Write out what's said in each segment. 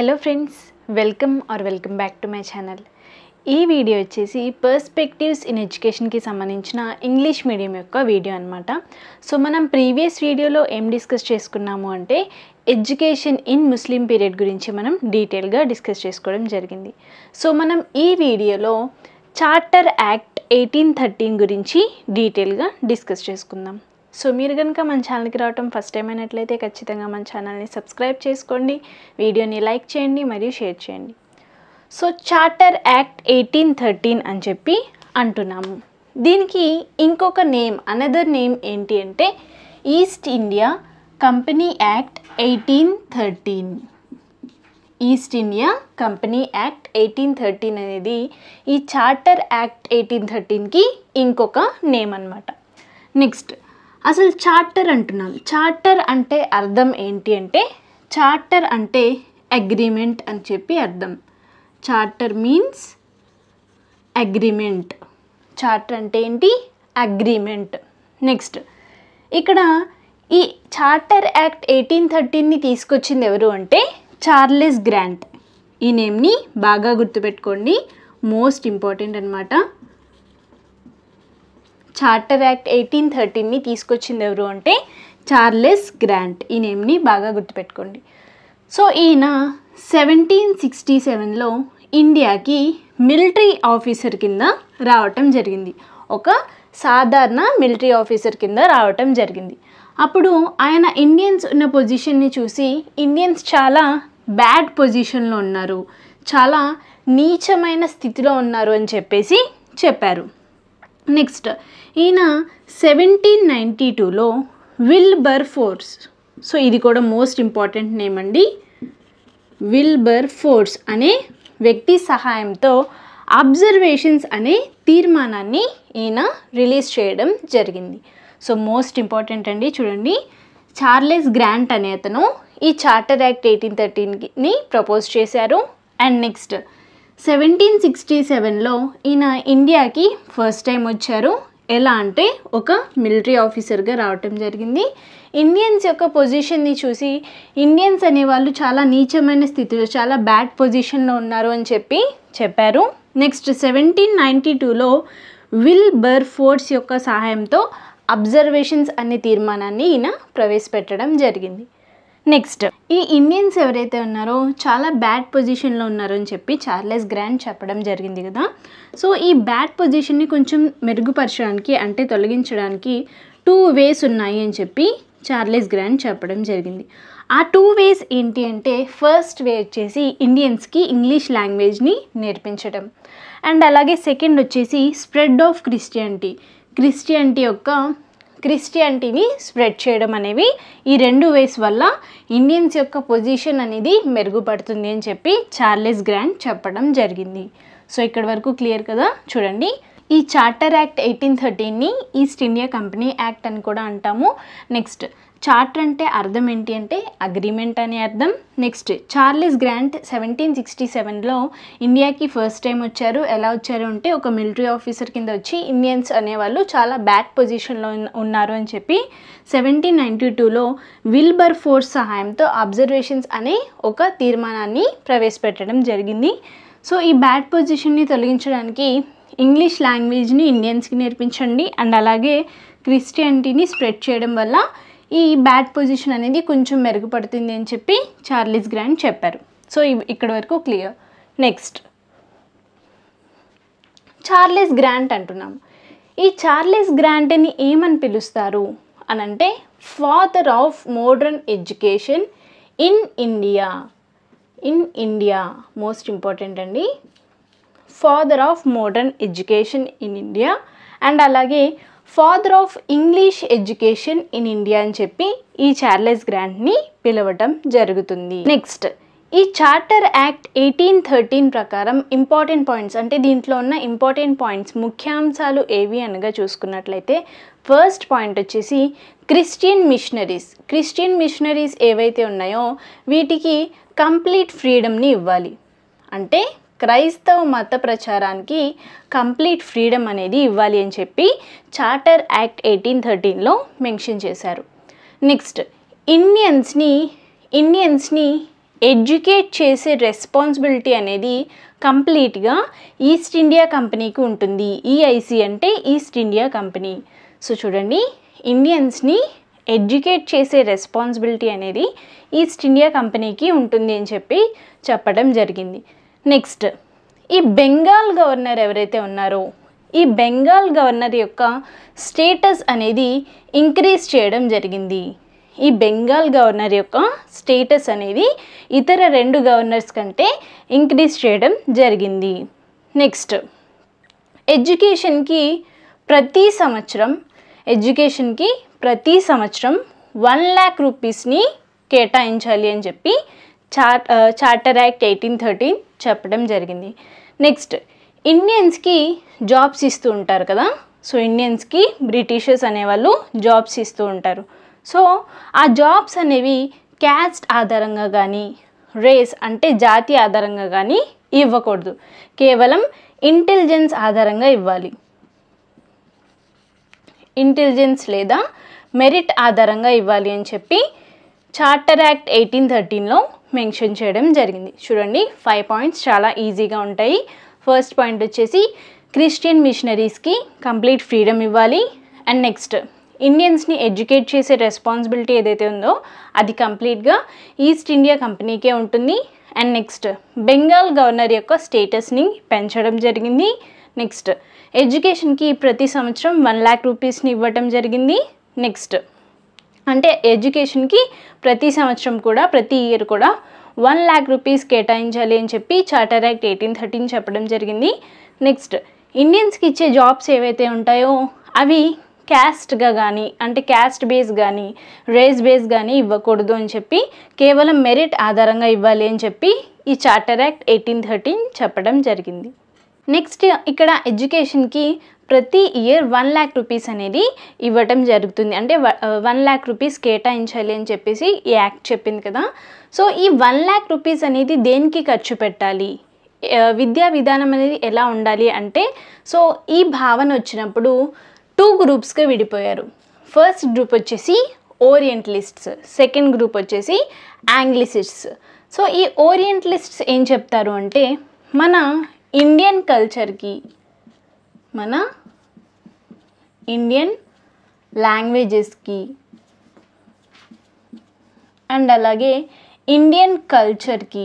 hello friends welcome or welcome back to my channel ఈ video వచ్చేసి perspectives in ఎడ్యుకేషన్కి సంబంధించిన ఇంగ్లీష్ మీడియం యొక్క వీడియో అనమాట సో మనం ప్రీవియస్ వీడియోలో ఏం డిస్కస్ చేసుకున్నాము అంటే ఎడ్యుకేషన్ ఇన్ ముస్లిం పీరియడ్ గురించి మనం డీటెయిల్గా డిస్కస్ చేసుకోవడం జరిగింది సో మనం ఈ వీడియోలో చార్టర్ యాక్ట్ ఎయిటీన్ థర్టీన్ గురించి డీటెయిల్గా డిస్కస్ చేసుకుందాం సో మీరు కనుక మన ఛానల్కి రావటం ఫస్ట్ టైం అయినట్లయితే ఖచ్చితంగా మన ఛానల్ని సబ్స్క్రైబ్ చేసుకోండి వీడియోని లైక్ చేయండి మరియు షేర్ చేయండి so charter act eighteen thirteen అని చెప్పి అంటున్నాము దీనికి ఇంకొక నేమ్ అనదర్ నేమ్ ఏంటి అంటే East India company act eighteen thirteen East India company act eighteen thirteen అనేది ఈ చార్టర్ యాక్ట్ ఎయిటీన్ థర్టీన్కి ఇంకొక నేమ్ అనమాట నెక్స్ట్ అసలు చార్టర్ అంటున్నాను చార్టర్ అంటే అర్థం ఏంటి అంటే చార్టర్ అంటే అగ్రిమెంట్ అని చెప్పి అర్థం చార్టర్ మీన్స్ అగ్రిమెంట్ చార్టర్ అంటే ఏంటి అగ్రిమెంట్ నెక్స్ట్ ఇక్కడ ఈ చార్టర్ యాక్ట్ ఎయిటీన్ థర్టీన్ని తీసుకొచ్చింది ఎవరు అంటే చార్లెస్ గ్రాంట్ ఈ నేమ్ని బాగా గుర్తుపెట్టుకోండి మోస్ట్ ఇంపార్టెంట్ అనమాట చార్టర్ యాక్ట్ ఎయిటీన్ థర్టీన్ని తీసుకొచ్చింది ఎవరు అంటే చార్లెస్ గ్రాంట్ ఈ నేమ్ని బాగా గుర్తుపెట్టుకోండి సో ఈయన సెవెంటీన్ సిక్స్టీ సెవెన్లో ఇండియాకి మిలిటరీ ఆఫీసర్ కింద రావటం జరిగింది ఒక సాధారణ మిలిటరీ ఆఫీసర్ కింద రావటం జరిగింది అప్పుడు ఆయన ఇండియన్స్ ఉన్న పొజిషన్ని చూసి ఇండియన్స్ చాలా బ్యాడ్ పొజిషన్లో ఉన్నారు చాలా నీచమైన స్థితిలో ఉన్నారు అని చెప్పేసి చెప్పారు నెక్స్ట్ ఈయన సెవెంటీన్ నైంటీ టూలో విల్ బర్ ఫోర్స్ సో ఇది కూడా మోస్ట్ ఇంపార్టెంట్ నేమ్ అండి విల్ బర్ ఫోర్స్ అనే వ్యక్తి సహాయంతో అబ్జర్వేషన్స్ అనే తీర్మానాన్ని ఈయన రిలీజ్ చేయడం జరిగింది సో మోస్ట్ ఇంపార్టెంట్ అండి చూడండి చార్లెస్ గ్రాంట్ అనే అతను ఈ చార్టర్ యాక్ట్ ఎయిటీన్ థర్టీన్ని ప్రపోజ్ చేశారు అండ్ నెక్స్ట్ సెవెంటీన్ సిక్స్టీ సెవెన్లో ఈయన ఇండియాకి ఫస్ట్ టైం వచ్చారు ఎలా అంటే ఒక మిలిటరీ ఆఫీసర్గా రావటం జరిగింది ఇండియన్స్ యొక్క పొజిషన్ని చూసి ఇండియన్స్ అనేవాళ్ళు చాలా నీచమైన స్థితిలో చాలా బ్యాడ్ పొజిషన్లో ఉన్నారు అని చెప్పి చెప్పారు నెక్స్ట్ సెవెంటీన్ నైంటీ టూలో విల్ బర్ ఫోర్స్ యొక్క సహాయంతో అబ్జర్వేషన్స్ అనే తీర్మానాన్ని ఈయన ప్రవేశపెట్టడం జరిగింది నెక్స్ట్ ఈ ఇండియన్స్ ఎవరైతే ఉన్నారో చాలా బ్యాడ్ పొజిషన్లో ఉన్నారో అని చెప్పి చార్లెస్ గ్రాండ్ చెప్పడం జరిగింది కదా సో ఈ బ్యాడ్ పొజిషన్ని కొంచెం మెరుగుపరచడానికి అంటే తొలగించడానికి టూ వేస్ ఉన్నాయి అని చెప్పి చార్లెస్ గ్రాండ్ చెప్పడం జరిగింది ఆ టూ వేస్ ఏంటి అంటే ఫస్ట్ వే వచ్చేసి ఇండియన్స్కి ఇంగ్లీష్ లాంగ్వేజ్ని నేర్పించడం అండ్ అలాగే సెకండ్ వచ్చేసి స్ప్రెడ్ ఆఫ్ క్రిస్టియానిటీ క్రిస్టియానిటీ యొక్క క్రిస్టియానిటీని స్ప్రెడ్ చేయడం అనేవి ఈ రెండు వేస్ వల్ల ఇండియన్స్ యొక్క పొజిషన్ అనేది మెరుగుపడుతుంది అని చెప్పి చార్లెస్ గ్రాండ్ చెప్పడం జరిగింది సో ఇక్కడ వరకు క్లియర్ కదా చూడండి ఈ చార్టర్ యాక్ట్ ఎయిటీన్ థర్టీన్ని ఈస్ట్ ఇండియా కంపెనీ యాక్ట్ అని కూడా అంటాము నెక్స్ట్ చార్టర్ అంటే అర్థం ఏంటి అంటే అగ్రిమెంట్ అనే అర్థం next Charles Grant seventeen sixty సెవెన్లో ఇండియాకి ఫస్ట్ టైం వచ్చారు ఎలా వచ్చారు అంటే ఒక మిలిటరీ ఆఫీసర్ కింద వచ్చి ఇండియన్స్ అనేవాళ్ళు చాలా బ్యాడ్ పొజిషన్లో ఉన్నారు అని చెప్పి సెవెంటీన్ నైంటీ టూలో విల్బర్ ఫోర్స్ సహాయంతో అబ్జర్వేషన్స్ అనే ఒక తీర్మానాన్ని ప్రవేశపెట్టడం జరిగింది సో ఈ బ్యాడ్ పొజిషన్ని తొలగించడానికి ఇంగ్లీష్ లాంగ్వేజ్ని ఇండియన్స్కి నేర్పించండి అండ్ అలాగే క్రిస్టియానిటీని స్ప్రెడ్ చేయడం వల్ల ఈ బ్యాట్ పొజిషన్ అనేది కొంచెం మెరుగుపడుతుంది అని చెప్పి చార్లీస్ గ్రాండ్ చెప్పారు సో ఇక్కడ వరకు క్లియర్ నెక్స్ట్ చార్లెస్ గ్రాంట్ అంటున్నాం ఈ చార్లెస్ గ్రాంట్ని ఏమని పిలుస్తారు అనంటే father of modern education in India in India most important అండి father of modern education in India and అలాగే father of English education in India అని చెప్పి ఈ చార్లెస్ గ్రాంట్ని పిలవటం జరుగుతుంది నెక్స్ట్ ఈ చార్టర్ యాక్ట్ ఎయిటీన్ థర్టీన్ ప్రకారం ఇంపార్టెంట్ పాయింట్స్ అంటే దీంట్లో ఉన్న ఇంపార్టెంట్ పాయింట్స్ ముఖ్యాంశాలు ఏవి అనగా చూసుకున్నట్లయితే ఫస్ట్ పాయింట్ వచ్చేసి క్రిస్టియన్ మిషనరీస్ క్రిస్టియన్ మిషనరీస్ ఏవైతే ఉన్నాయో వీటికి కంప్లీట్ ఫ్రీడమ్ని ఇవ్వాలి అంటే క్రైస్తవ మత ప్రచారానికి కంప్లీట్ ఫ్రీడమ్ అనేది ఇవ్వాలి అని చెప్పి చార్టర్ యాక్ట్ ఎయిటీన్ థర్టీన్లో మెన్షన్ చేశారు నెక్స్ట్ ఇండియన్స్ని ఇండియన్స్ని ఎడ్యుకేట్ చేసే రెస్పాన్సిబిలిటీ అనేది కంప్లీట్గా ఈస్ట్ ఇండియా కంపెనీకి ఉంటుంది ఈఐసి అంటే ఈస్ట్ ఇండియా కంపెనీ సో చూడండి ఇండియన్స్ని ఎడ్యుకేట్ చేసే రెస్పాన్సిబిలిటీ అనేది ఈస్ట్ ఇండియా కంపెనీకి ఉంటుంది అని చెప్పి చెప్పడం జరిగింది నెక్స్ట్ ఈ బెంగాల్ గవర్నర్ ఎవరైతే ఉన్నారో ఈ బెంగాల్ గవర్నర్ యొక్క స్టేటస్ అనేది ఇంక్రీజ్ చేయడం జరిగింది ఈ బెంగాల్ గవర్నర్ యొక్క స్టేటస్ అనేది ఇతర రెండు గవర్నర్స్ కంటే ఇంక్రీజ్ చేయడం జరిగింది నెక్స్ట్ ఎడ్యుకేషన్కి ప్రతి సంవత్సరం ఎడ్యుకేషన్కి ప్రతి సంవత్సరం వన్ ల్యాక్ రూపీస్ని కేటాయించాలి అని చెప్పి చార్ చార్టర్ యాక్ట్ ఎయిటీన్ థర్టీన్ చెప్పడం జరిగింది నెక్స్ట్ ఇండియన్స్కి జాబ్స్ ఇస్తూ ఉంటారు కదా సో ఇండియన్స్కి బ్రిటిషర్స్ అనేవాళ్ళు జాబ్స్ ఇస్తూ ఉంటారు సో ఆ జాబ్స్ అనేవి క్యాస్ట్ ఆధారంగా కానీ రేస్ అంటే జాతి ఆధారంగా కానీ ఇవ్వకూడదు కేవలం ఇంటెలిజెన్స్ ఆధారంగా ఇవ్వాలి ఇంటెలిజెన్స్ లేదా మెరిట్ ఆధారంగా ఇవ్వాలి అని చెప్పి చార్టర్ యాక్ట్ ఎయిటీన్ థర్టీన్లో మెన్షన్ చేయడం జరిగింది చూడండి ఫైవ్ పాయింట్స్ చాలా ఈజీగా ఉంటాయి ఫస్ట్ పాయింట్ వచ్చేసి క్రిస్టియన్ మిషనరీస్కి కంప్లీట్ ఫ్రీడమ్ ఇవ్వాలి అండ్ నెక్స్ట్ ఇండియన్స్ని ఎడ్యుకేట్ చేసే రెస్పాన్సిబిలిటీ ఏదైతే ఉందో అది కంప్లీట్గా ఈస్ట్ ఇండియా కంపెనీకే ఉంటుంది అండ్ నెక్స్ట్ బెంగాల్ గవర్నర్ యొక్క స్టేటస్ని పెంచడం జరిగింది నెక్స్ట్ ఎడ్యుకేషన్కి ప్రతి సంవత్సరం వన్ ల్యాక్ రూపీస్ని ఇవ్వటం జరిగింది నెక్స్ట్ అంటే ఎడ్యుకేషన్కి ప్రతి సంవత్సరం కూడా ప్రతి ఇయర్ కూడా వన్ ల్యాక్ రూపీస్ కేటాయించాలి అని చెప్పి చార్టర్ యాక్ట్ ఎయిటీన్ థర్టీన్ చెప్పడం జరిగింది నెక్స్ట్ ఇండియన్స్కి ఇచ్చే జాబ్స్ ఏవైతే ఉంటాయో అవి క్యాస్ట్గా కానీ అంటే క్యాస్ట్ బేస్ కానీ రేస్ బేస్ కానీ ఇవ్వకూడదు అని చెప్పి కేవలం మెరిట్ ఆధారంగా ఇవ్వాలి అని చెప్పి ఈ చార్టర్ యాక్ట్ ఎయిటీన్ థర్టీన్ చెప్పడం జరిగింది నెక్స్ట్ ఇక్కడ ఎడ్యుకేషన్కి ప్రతి ఇయర్ వన్ ల్యాక్ రూపీస్ అనేది ఇవ్వటం జరుగుతుంది అంటే వన్ ల్యాక్ రూపీస్ కేటాయించాలి అని చెప్పేసి ఈ యాక్ట్ చెప్పింది కదా సో ఈ వన్ ల్యాక్ రూపీస్ అనేది దేనికి ఖర్చు పెట్టాలి విద్యా విధానం అనేది ఎలా ఉండాలి అంటే సో ఈ భావన వచ్చినప్పుడు టూ గ్రూప్స్గా విడిపోయారు ఫస్ట్ గ్రూప్ వచ్చేసి ఓరియంటలిస్ట్స్ సెకండ్ గ్రూప్ వచ్చేసి యాంగ్లిసిస్ట్స్ సో ఈ ఓరియంటలిస్ట్స్ ఏం చెప్తారు అంటే మన ఇండియన్ కల్చర్కి మన ఇండియన్ లాంగ్వేజెస్కి అండ్ అలాగే ఇండియన్ కల్చర్కి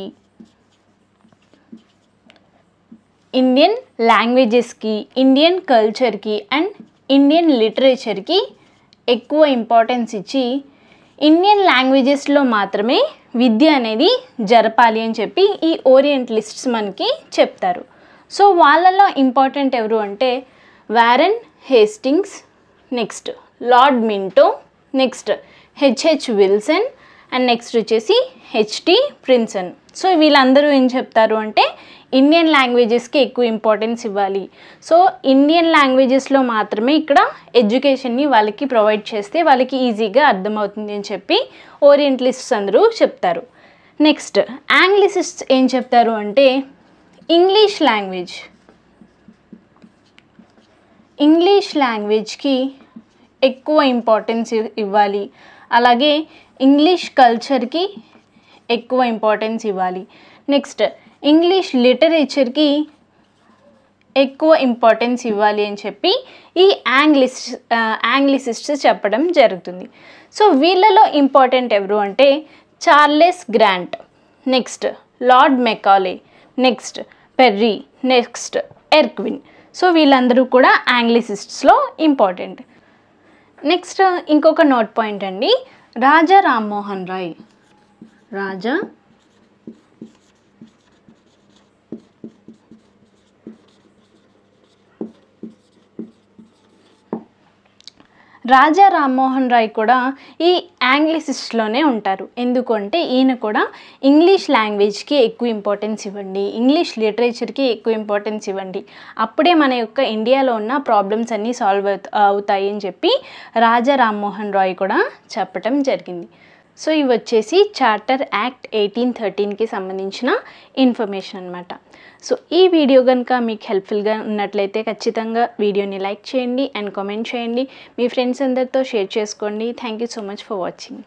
ఇండియన్ లాంగ్వేజెస్కి ఇండియన్ కల్చర్కి అండ్ ఇండియన్ లిటరేచర్కి ఎక్కువ ఇంపార్టెన్స్ ఇచ్చి ఇండియన్ లాంగ్వేజెస్లో మాత్రమే విద్య అనేది జరపాలి అని చెప్పి ఈ లిస్ట్స్ మనకి చెప్తారు సో వాళ్ళలో ఇంపార్టెంట్ ఎవరు అంటే Warren Hastings next Lord Minto next H H Wilson and next వచ్చేసి హెచ్టి ప్రిన్సన్ సో వీళ్ళందరూ ఏం చెప్తారు అంటే ఇండియన్ లాంగ్వేజెస్కి ఎక్కువ ఇంపార్టెన్స్ ఇవ్వాలి సో ఇండియన్ లాంగ్వేజెస్లో మాత్రమే ఇక్కడ ఎడ్యుకేషన్ని వాళ్ళకి ప్రొవైడ్ చేస్తే వాళ్ళకి ఈజీగా అర్థమవుతుంది అని చెప్పి ఓరియంటలిస్ట్స్ అందరూ చెప్తారు నెక్స్ట్ యాంగ్లిసిస్ట్స్ ఏం చెప్తారు అంటే ఇంగ్లీష్ లాంగ్వేజ్ ఇంగ్లీష్ లాంగ్వేజ్కి ఎక్కువ ఇంపార్టెన్స్ ఇవ్వాలి అలాగే ఇంగ్లీష్ కల్చర్కి ఎక్కువ ఇంపార్టెన్స్ ఇవ్వాలి నెక్స్ట్ ఇంగ్లీష్ లిటరేచర్కి ఎక్కువ ఇంపార్టెన్స్ ఇవ్వాలి అని చెప్పి ఈ యాంగ్లిస్ యాంగ్లిసిస్ట్స్ చెప్పడం జరుగుతుంది సో వీళ్ళలో ఇంపార్టెంట్ ఎవరు అంటే Charles Grant next Lord Macaulay next Perry next Erskine so వీళ్ళందరూ కూడా యాంగ్లిసిస్ట్స్లో ఇంపార్టెంట్ నెక్స్ట్ ఇంకొక నోట్ పాయింట్ అండి రాజా రామ్మోహన్ రాయ్ రాజా రాజా రామ్మోహన్ రాయ్ కూడా ఈ యాంగ్లిసిస్ట్లోనే ఉంటారు ఎందుకంటే ఈయన కూడా ఇంగ్లీష్ లాంగ్వేజ్కి ఎక్కువ ఇంపార్టెన్స్ ఇవ్వండి ఇంగ్లీష్ లిటరేచర్కి ఎక్కువ ఇంపార్టెన్స్ ఇవ్వండి అప్పుడే మన యొక్క ఇండియాలో ఉన్న ప్రాబ్లమ్స్ అన్నీ సాల్వ్ అవుతాయి అని చెప్పి రాజా రామ్మోహన్ రాయ్ కూడా చెప్పటం జరిగింది సో ఇవి వచ్చేసి చార్టర్ యాక్ట్ ఎయిటీన్ థర్టీన్కి సంబంధించిన ఇన్ఫర్మేషన్ అనమాట సో ఈ వీడియో కనుక మీకు హెల్ప్ఫుల్గా ఉన్నట్లయితే ఖచ్చితంగా వీడియోని లైక్ చేయండి అండ్ కామెంట్ చేయండి మీ ఫ్రెండ్స్ అందరితో షేర్ చేసుకోండి thank you so much for watching